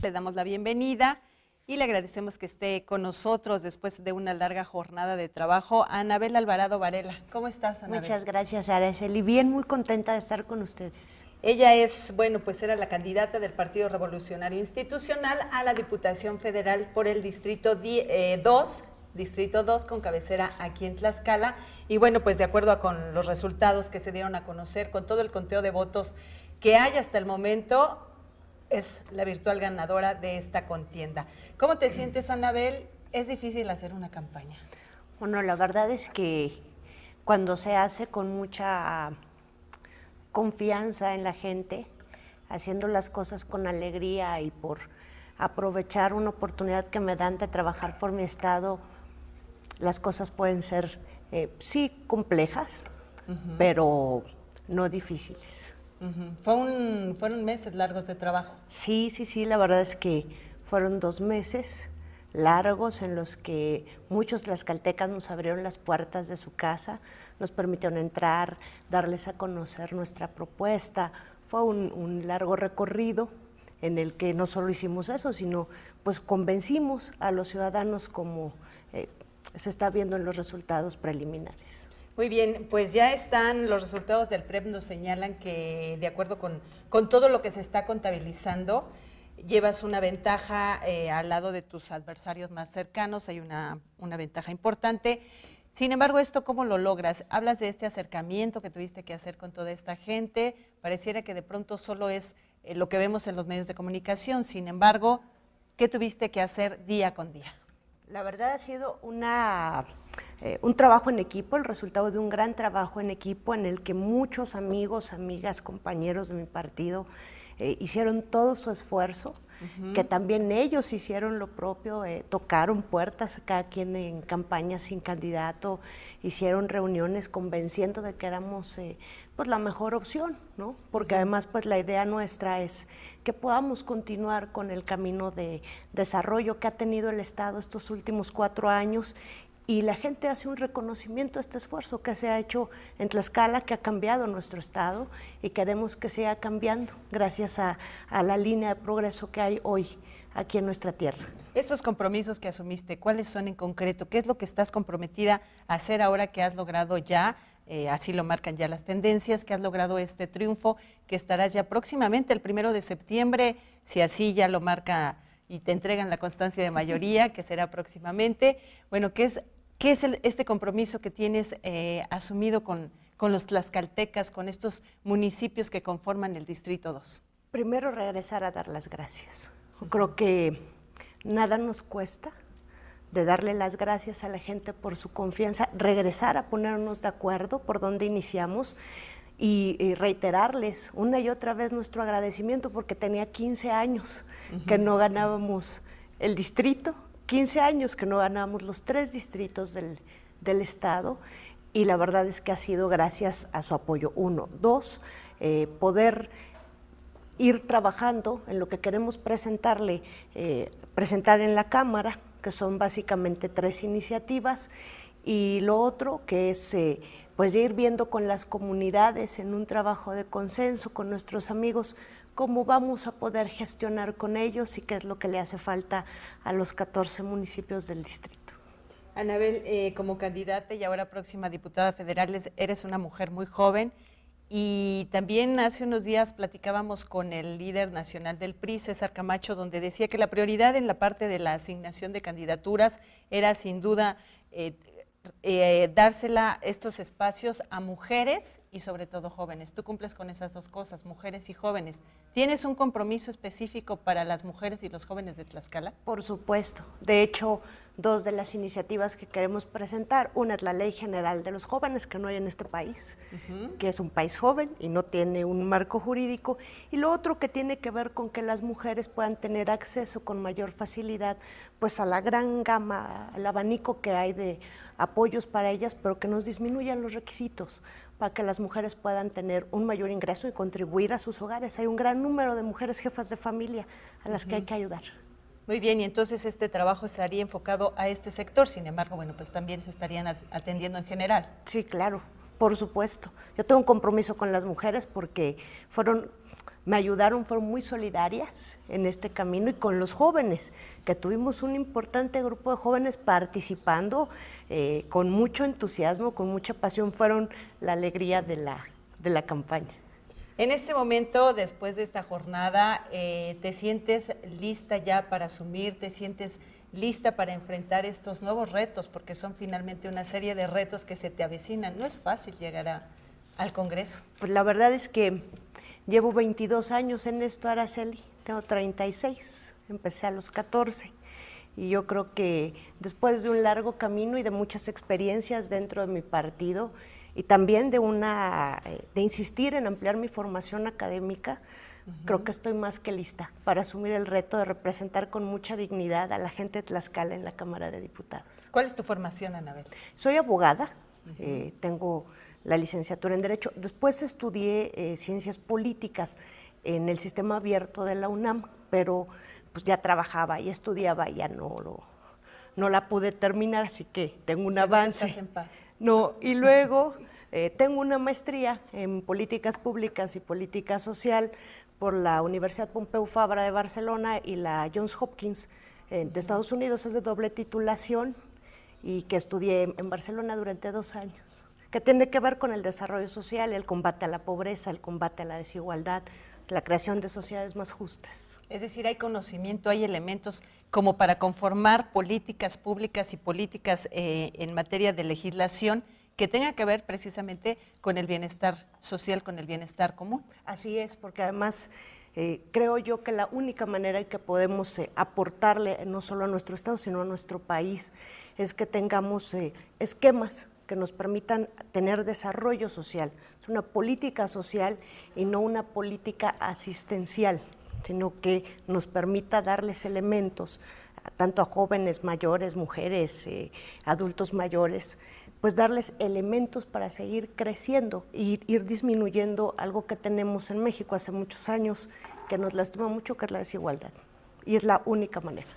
Le damos la bienvenida y le agradecemos que esté con nosotros después de una larga jornada de trabajo. Anabel Alvarado Varela, ¿cómo estás, Anabel? Muchas gracias, Araceli. Bien, muy contenta de estar con ustedes. Ella es, bueno, pues era la candidata del Partido Revolucionario Institucional a la Diputación Federal por el Distrito 2, eh, Distrito 2 con cabecera aquí en Tlaxcala. Y bueno, pues de acuerdo con los resultados que se dieron a conocer, con todo el conteo de votos que hay hasta el momento, es la virtual ganadora de esta contienda. ¿Cómo te sientes, Anabel? Es difícil hacer una campaña. Bueno, la verdad es que cuando se hace con mucha confianza en la gente, haciendo las cosas con alegría y por aprovechar una oportunidad que me dan de trabajar por mi estado, las cosas pueden ser, eh, sí, complejas, pero no difíciles. Fue un, fueron meses largos de trabajo. Sí, sí, sí, la verdad es que fueron dos meses largos en los que muchos caltecas nos abrieron las puertas de su casa, nos permitieron entrar, darles a conocer nuestra propuesta. Fue un, largo recorrido en el que no solo hicimos eso, sino pues convencimos a los ciudadanos como eh, se está viendo en los resultados preliminares. Muy bien, pues ya están los resultados del PREP, nos señalan que de acuerdo con, todo lo que se está contabilizando, llevas una ventaja eh, al lado de tus adversarios más cercanos, hay una, una ventaja importante. Sin embargo, ¿esto cómo lo logras? Hablas de este acercamiento que tuviste que hacer con toda esta gente, pareciera que de pronto solo es eh, lo que vemos en los medios de comunicación, sin embargo, ¿qué tuviste que hacer día con día? La verdad ha sido una eh, un trabajo en equipo, el resultado de un gran trabajo en equipo en el que muchos amigos, amigas, compañeros de mi partido eh, hicieron todo su esfuerzo, que también ellos hicieron lo propio, eh, tocaron puertas cada quien en campaña sin candidato, hicieron reuniones convenciendo de que éramos pues la mejor opción, ¿no? Porque además pues la idea nuestra es que podamos continuar con el camino de desarrollo que ha tenido el Estado estos últimos cuatro años y la gente hace un reconocimiento a este esfuerzo que se ha hecho en Tlaxcala, que ha cambiado nuestro estado y queremos que siga cambiando gracias a, la línea de progreso que hay hoy aquí en nuestra tierra. Estos compromisos que asumiste, ¿cuáles son en concreto? ¿Qué es lo que estás comprometida a hacer ahora que has logrado ya eh, así lo marcan ya las tendencias, que has logrado este triunfo, que estarás ya próximamente el primero de septiembre, si así ya lo marca y te entregan la constancia de mayoría, que será próximamente. Bueno, ¿qué es ¿Qué es este compromiso que tienes eh, asumido con, los tlaxcaltecas, con estos municipios que conforman el Distrito 2? Primero regresar a dar las gracias. Creo que nada nos cuesta de darle las gracias a la gente por su confianza, regresar a ponernos de acuerdo por dónde iniciamos y, reiterarles una y otra vez nuestro agradecimiento porque tenía 15 años que no ganábamos el distrito, 15 años que no ganamos los tres distritos del, Estado y la verdad es que ha sido gracias a su apoyo. Uno, dos, eh, poder ir trabajando en lo que queremos presentarle, eh, presentar en la Cámara, que son básicamente tres iniciativas, y lo otro que es eh, pues, ir viendo con las comunidades en un trabajo de consenso con nuestros amigos cómo vamos a poder gestionar con ellos y qué es lo que le hace falta a los 14 municipios del distrito. Anabel, eh, como candidata y ahora próxima diputada federal, eres una mujer muy joven y también hace unos días platicábamos con el líder nacional del PRI, César Camacho, donde decía que la prioridad en la parte de la asignación de candidaturas era sin duda eh, eh, dársela estos espacios a mujeres y sobre todo jóvenes. Tú cumples con esas dos cosas, mujeres y jóvenes. ¿Tienes un compromiso específico para las mujeres y los jóvenes de Tlaxcala? Por supuesto. De hecho, dos de las iniciativas que queremos presentar, una es la Ley General de los Jóvenes que no hay en este país, que es un país joven y no tiene un marco jurídico, y lo otro que tiene que ver con que las mujeres puedan tener acceso con mayor facilidad pues a la gran gama, al abanico que hay de apoyos para ellas, pero que nos disminuyan los requisitos para que las mujeres puedan tener un mayor ingreso y contribuir a sus hogares. Hay un gran número de mujeres jefas de familia a las que hay que ayudar. Muy bien, y entonces este trabajo se haría enfocado a este sector, sin embargo, bueno, pues también se estarían atendiendo en general. Sí, claro, por supuesto. Yo tengo un compromiso con las mujeres porque fueron me ayudaron, fueron muy solidarias en este camino y con los jóvenes, que tuvimos un importante grupo de jóvenes participando eh, con mucho entusiasmo, con mucha pasión, fueron la alegría de la, de la campaña. En este momento, después de esta jornada, eh, ¿te sientes lista ya para asumir? ¿Te sientes lista para enfrentar estos nuevos retos? Porque son finalmente una serie de retos que se te avecinan. No es fácil llegar al Congreso. Pues la verdad es que Llevo 22 años en esto, Araceli, tengo 36, empecé a los 14 y yo creo que después de un largo camino y de muchas experiencias dentro de mi partido y también de una eh, de insistir en ampliar mi formación académica Creo que estoy más que lista para asumir el reto de representar con mucha dignidad a la gente de Tlaxcala en la Cámara de Diputados. ¿Cuál es tu formación, Anabel? Soy abogada, eh, tengo la licenciatura en Derecho. Después estudié eh, Ciencias Políticas en el sistema abierto de la UNAM, pero pues ya trabajaba y estudiaba, ya no no la pude terminar, así que tengo un avance. en paz. No, y luego eh, tengo una maestría en políticas públicas y política social por la Universidad Pompeu Fabra de Barcelona y la Johns Hopkins eh, de Estados Unidos, es de doble titulación y que estudié en Barcelona durante dos años que tiene que ver con el desarrollo social, el combate a la pobreza, el combate a la desigualdad, la creación de sociedades más justas. Es decir, hay conocimiento, hay elementos como para conformar políticas públicas y políticas eh, en materia de legislación que tenga que ver precisamente con el bienestar social, con el bienestar común. Así es, porque además eh, creo yo que la única manera en que podemos eh, aportarle no solo a nuestro Estado, sino a nuestro país, es que tengamos esquemas que nos permitan tener desarrollo social. Es una política social y no una política asistencial, sino que nos permita darles elementos tanto a jóvenes, mayores, mujeres, eh, adultos mayores, pues darles elementos para seguir creciendo y ir disminuyendo algo que tenemos en México hace muchos años que nos lastima mucho, que es la desigualdad. Y es la única manera.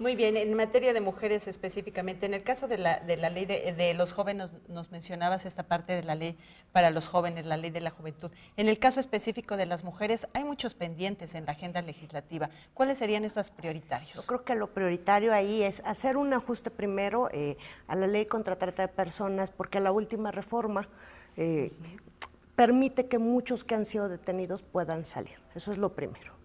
Muy bien, en materia de mujeres específicamente, en el caso de la, de ley de, los jóvenes, nos mencionabas esta parte de la ley para los jóvenes, la ley de la juventud. En el caso específico de las mujeres, hay muchos pendientes en la agenda legislativa. ¿Cuáles serían estos prioritarios? Yo creo que lo prioritario ahí es hacer un ajuste primero eh, a la ley contra trata de personas, porque la última reforma... Eh, permite que muchos que han sido detenidos puedan salir. Eso es lo primero.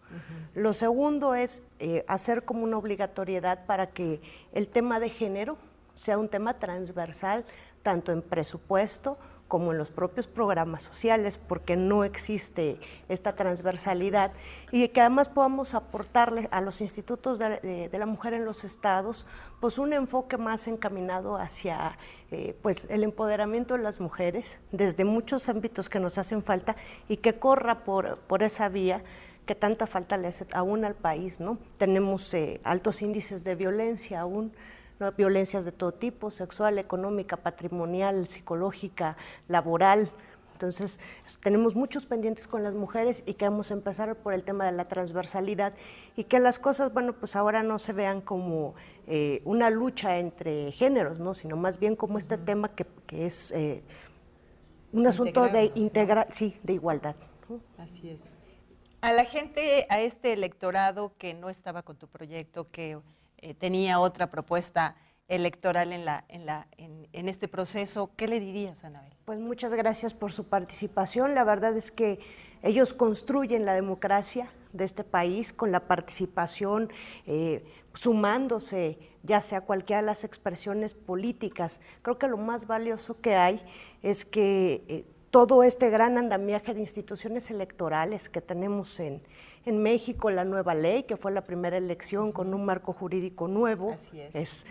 Lo segundo es eh, hacer como una obligatoriedad para que el tema de género sea un tema transversal, tanto en presupuesto como en los propios programas sociales, porque no existe esta transversalidad, y que además podamos aportarle a los institutos de, la mujer en los estados pues un enfoque más encaminado hacia eh, pues el empoderamiento de las mujeres desde muchos ámbitos que nos hacen falta y que corra por, por esa vía que tanta falta le hace aún al país, ¿no? Tenemos eh, altos índices de violencia aún, ¿no? violencias de todo tipo, sexual, económica, patrimonial, psicológica, laboral. Entonces, tenemos muchos pendientes con las mujeres y queremos empezar por el tema de la transversalidad y que las cosas, bueno, pues ahora no se vean como eh, una lucha entre géneros, ¿no? Sino más bien como este tema que, es eh, un asunto de integral, sí, de igualdad. Así es. A la gente, a este electorado que no estaba con tu proyecto, que eh, tenía otra propuesta electoral en, la, en, la, en, este proceso, ¿qué le dirías, Anabel? Pues muchas gracias por su participación. La verdad es que ellos construyen la democracia de este país con la participación, eh, sumándose ya sea cualquiera de las expresiones políticas. Creo que lo más valioso que hay es que eh, todo este gran andamiaje de instituciones electorales que tenemos en, México, la nueva ley, que fue la primera elección con un marco jurídico nuevo, es.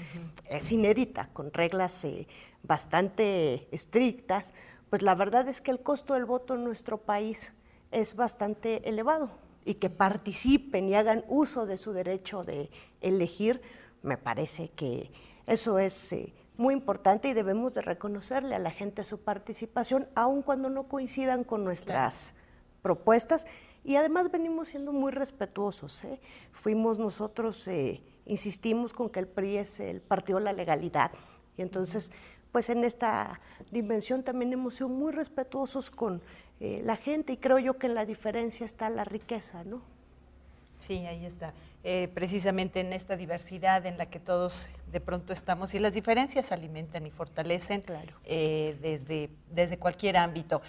Es, inédita, con reglas eh, bastante estrictas, pues la verdad es que el costo del voto en nuestro país es bastante elevado y que participen y hagan uso de su derecho de elegir, me parece que eso es... Eh, muy importante y debemos de reconocerle a la gente su participación, aun cuando no coincidan con nuestras propuestas. Y además venimos siendo muy respetuosos. ¿eh? Fuimos nosotros, eh, insistimos con que el PRI es el partido de la legalidad. Y entonces, pues en esta dimensión también hemos sido muy respetuosos con eh, la gente y creo yo que en la diferencia está la riqueza, ¿no? Sí, ahí está. precisamente en esta diversidad en la que todos de pronto estamos y las diferencias alimentan y fortalecen eh, desde, desde cualquier ámbito.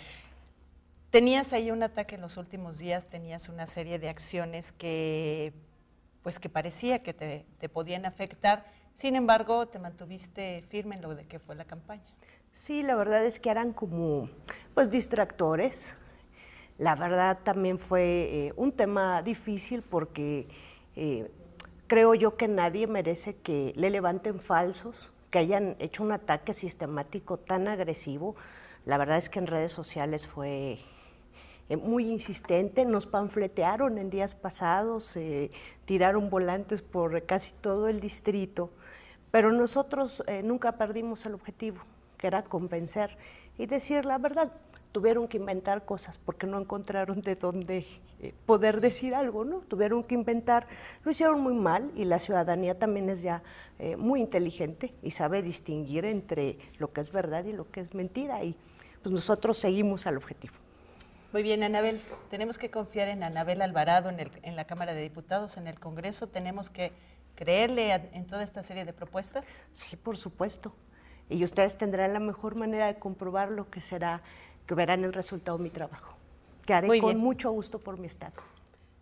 Tenías ahí un ataque en los últimos días, tenías una serie de acciones que pues que parecía que te, podían afectar, sin embargo te mantuviste firme en lo de que fue la campaña. Sí, la verdad es que eran como pues distractores. La verdad también fue eh, un tema difícil porque eh, creo yo que nadie merece que le levanten falsos, que hayan hecho un ataque sistemático tan agresivo. La verdad es que en redes sociales fue eh, muy insistente, nos panfletearon en días pasados, eh, tiraron volantes por casi todo el distrito, pero nosotros eh, nunca perdimos el objetivo, que era convencer y decir la verdad, tuvieron que inventar cosas porque no encontraron de dónde eh, poder decir algo, ¿no? Tuvieron que inventar, lo hicieron muy mal y la ciudadanía también es ya eh, muy inteligente y sabe distinguir entre lo que es verdad y lo que es mentira y pues nosotros seguimos al objetivo. Muy bien, Anabel, tenemos que confiar en Anabel Alvarado en, la Cámara de Diputados, en el Congreso, tenemos que creerle en toda esta serie de propuestas. Sí, por supuesto. Y ustedes tendrán la mejor manera de comprobar lo que será que verán el resultado de mi trabajo, que haré Muy con bien. mucho gusto por mi Estado.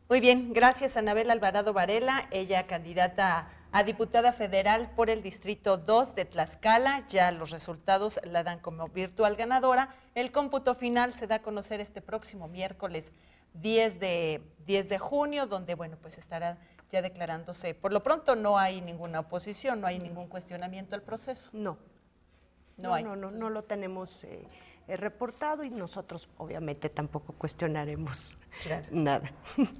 Muy bien, gracias Anabel Alvarado Varela, ella candidata a diputada federal por el Distrito 2 de Tlaxcala. Ya los resultados la dan como virtual ganadora. El cómputo final se da a conocer este próximo miércoles 10 de, de junio, donde bueno, pues estará ya declarándose. Por lo pronto no hay ninguna oposición, no hay mm. ningún cuestionamiento al proceso. No. No, no, hay. no, no, lo tenemos. Eh, reportado y nosotros obviamente tampoco cuestionaremos nada.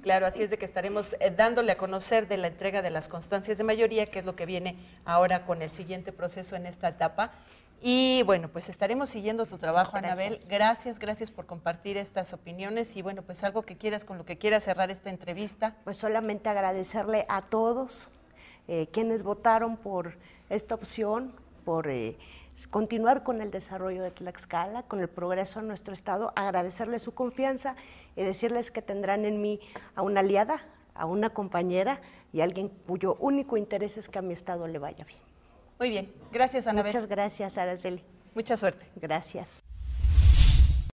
Claro, así es de que estaremos eh, dándole a conocer de la entrega de las constancias de mayoría, que es lo que viene ahora con el siguiente proceso en esta etapa. Y bueno, pues estaremos siguiendo tu trabajo, Anabel. Gracias, gracias por compartir estas opiniones y bueno, pues algo que quieras, con lo que quieras cerrar esta entrevista. Pues solamente agradecerle a todos eh, quienes votaron por esta opción, por... Eh, continuar con el desarrollo de Tlaxcala, con el progreso de nuestro Estado, agradecerles su confianza y decirles que tendrán en mí a una aliada, a una compañera y alguien cuyo único interés es que a mi Estado le vaya bien. Muy bien, gracias Ana. Muchas gracias Araceli. Mucha suerte. Gracias.